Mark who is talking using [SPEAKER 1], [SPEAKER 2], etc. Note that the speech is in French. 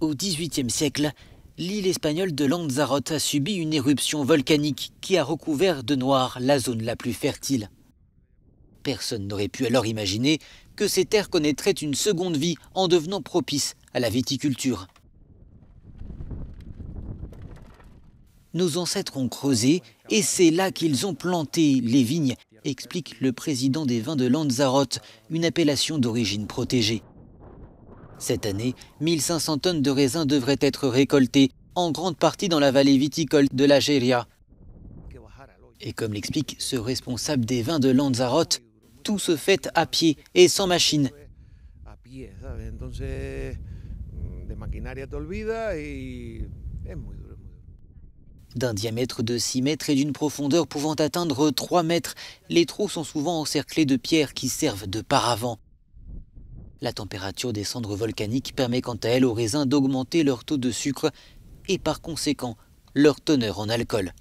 [SPEAKER 1] Au XVIIIe siècle, l'île espagnole de Lanzarote a subi une éruption volcanique qui a recouvert de noir la zone la plus fertile. Personne n'aurait pu alors imaginer que ces terres connaîtraient une seconde vie en devenant propices à la viticulture. Nos ancêtres ont creusé et c'est là qu'ils ont planté les vignes, explique le président des vins de Lanzarote, une appellation d'origine protégée. Cette année, 1500 tonnes de raisins devraient être récoltées, en grande partie dans la vallée viticole de l'Algérie. Et comme l'explique ce responsable des vins de Lanzarote, tout se fait à pied et sans machine. D'un diamètre de 6 mètres et d'une profondeur pouvant atteindre 3 mètres, les trous sont souvent encerclés de pierres qui servent de paravent. La température des cendres volcaniques permet quant à elle aux raisins d'augmenter leur taux de sucre et par conséquent leur teneur en alcool.